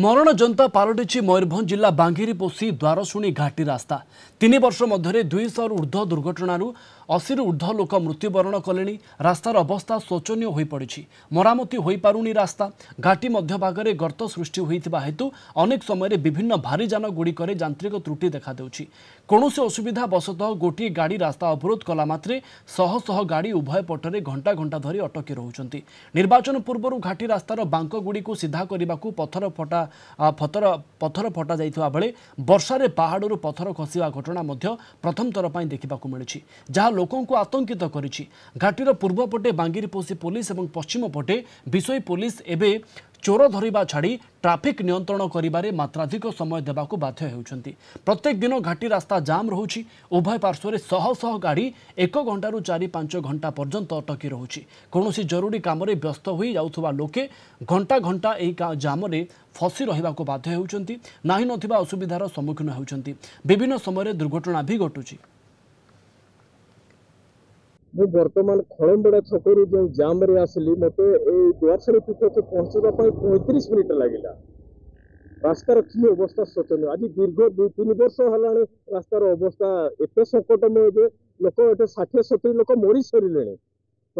मरण जन्त पा मयूरभज जिल्ला बाङिरिपोषी द्वारसुणी घाटी रास्तान वर्ष मध्य दुईश्व दुर्घटणहरू ଅଶୀରୁ ଉର୍ଦ୍ଧ୍ୱ ଲୋକ ମୃତ୍ୟୁବରଣ କଲେଣି ରାସ୍ତାର ଅବସ୍ଥା ଶୋଚନୀୟ ହୋଇପଡ଼ିଛି ମରାମତି ହୋଇପାରୁନି ରାସ୍ତା ଘାଟି ମଧ୍ୟଭାଗରେ ଗର୍ତ୍ତ ସୃଷ୍ଟି ହୋଇଥିବା ହେତୁ ଅନେକ ସମୟରେ ବିଭିନ୍ନ ଭାରିଯାନଗୁଡ଼ିକରେ ଯାନ୍ତ୍ରିକ ତ୍ରୁଟି ଦେଖାଦେଉଛି କୌଣସି ଅସୁବିଧା ବଶତଃ ଗୋଟିଏ ଗାଡ଼ି ରାସ୍ତା ଅବରୋଧ କଲା ମାତ୍ରେ ଶହ ଶହ ଗାଡ଼ି ଉଭୟ ପଟରେ ଘଣ୍ଟା ଘଣ୍ଟା ଧରି ଅଟକି ରହୁଛନ୍ତି ନିର୍ବାଚନ ପୂର୍ବରୁ ଘାଟି ରାସ୍ତାର ବାଙ୍କଗୁଡ଼ିକୁ ସିଧା କରିବାକୁ ପଥର ଫଟା ଫତର ପଥର ଫଟା ଯାଇଥିବା ବେଳେ ବର୍ଷାରେ ପାହାଡ଼ରୁ ପଥର ଖସିବା ଘଟଣା ମଧ୍ୟ ପ୍ରଥମ ଥର ପାଇଁ ଦେଖିବାକୁ ମିଳୁଛି ଯାହା ଲୋକଙ୍କୁ ଆତଙ୍କିତ କରିଛି ଘାଟିର ପୂର୍ବପଟେ ବାଙ୍ଗିରିପୋଷି ପୋଲିସ ଏବଂ ପଶ୍ଚିମ ପଟେ ବିଷୋଇ ପୋଲିସ ଏବେ ଚୋର ଧରିବା ଛାଡ଼ି ଟ୍ରାଫିକ୍ ନିୟନ୍ତ୍ରଣ କରିବାରେ ମାତ୍ରାଧିକ ସମୟ ଦେବାକୁ ବାଧ୍ୟ ହେଉଛନ୍ତି ପ୍ରତ୍ୟେକ ଦିନ ଘାଟି ରାସ୍ତା ଜାମ୍ ରହୁଛି ଉଭୟ ପାର୍ଶ୍ୱରେ ଶହ ଶହ ଗାଡ଼ି ଏକ ଘଣ୍ଟାରୁ ଚାରି ପାଞ୍ଚ ଘଣ୍ଟା ପର୍ଯ୍ୟନ୍ତ ଅଟକି ରହୁଛି କୌଣସି ଜରୁରୀ କାମରେ ବ୍ୟସ୍ତ ହୋଇ ଯାଉଥିବା ଲୋକେ ଘଣ୍ଟା ଘଣ୍ଟା ଏହି ଜାମରେ ଫସି ରହିବାକୁ ବାଧ୍ୟ ହେଉଛନ୍ତି ନାହିଁ ନଥିବା ଅସୁବିଧାର ସମ୍ମୁଖୀନ ହେଉଛନ୍ତି ବିଭିନ୍ନ ସମୟରେ ଦୁର୍ଘଟଣା ବି ଘଟୁଛି ମୁଁ ବର୍ତ୍ତମାନ ଖଳମ୍ବଡ଼ା ଛକରୁ ଯେଉଁ ଜାମ୍ରେ ଆସିଲି ମୋତେ ଏଇ ଦୁଆରସରୀ ପୀଠକୁ ପହଞ୍ଚିବା ପାଇଁ ପଇଁତିରିଶ ମିନିଟ୍ ଲାଗିଲା ରାସ୍ତାର କି ଅବସ୍ଥା ଶୋଚନୀୟ ଆଜି ଦୀର୍ଘ ଦୁଇ ତିନି ବର୍ଷ ହେଲାଣି ରାସ୍ତାର ଅବସ୍ଥା ଏତେ ସଙ୍କଟମୟ ଯେ ଲୋକ ଏଠି ଷାଠିଏ ସତୁରି ଲୋକ ମରି ସରିଲେଣି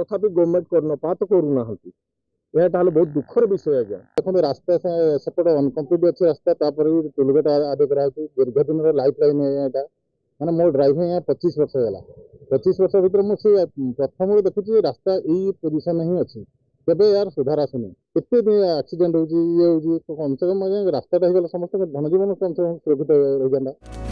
ତଥାପି ଗଭର୍ଣ୍ଣମେଣ୍ଟ କର୍ଣ୍ଣପାତ କରୁନାହାନ୍ତି ଏହା ତାହେଲେ ବହୁତ ଦୁଃଖର ବିଷୟ ଆଜ୍ଞା ଦେଖନ୍ତୁ ରାସ୍ତା ସେପଟେ ଅନକମ୍ପ୍ଲିଟ୍ ଅଛି ରାସ୍ତା ତାପରେ ବି ଟୋଲଗେଟ୍ ଆଦାୟ କରାହେଉଛି ଦୀର୍ଘ ଦିନର ଲାଇଫ୍ ଲାଇନ୍ ଏଇଟା ମାନେ ମୋ ଡ୍ରାଇଭିଂ ପଚିଶ ବର୍ଷ ହେଲା ପଚିଶ ବର୍ଷ ଭିତରେ ମୁଁ ସେ ପ୍ରଥମରୁ ଦେଖୁଛି ଯେ ରାସ୍ତା ଏଇ ପୋଜିସନ୍ ହିଁ ଅଛି କେବେ ଏହାର ସୁଧାର ଆସୁନି କେତେ ଆକ୍ସିଡେଣ୍ଟ ହେଉଛି ଇଏ ହେଉଛି କମ୍ସେ କମ୍ ରାସ୍ତାଟା ହେଇଗଲେ ସମସ୍ତଙ୍କ ଧନଜୀବନ କମ୍ସେ କମ୍ ସୁରକ୍ଷିତ ରହିଯାନ୍ତା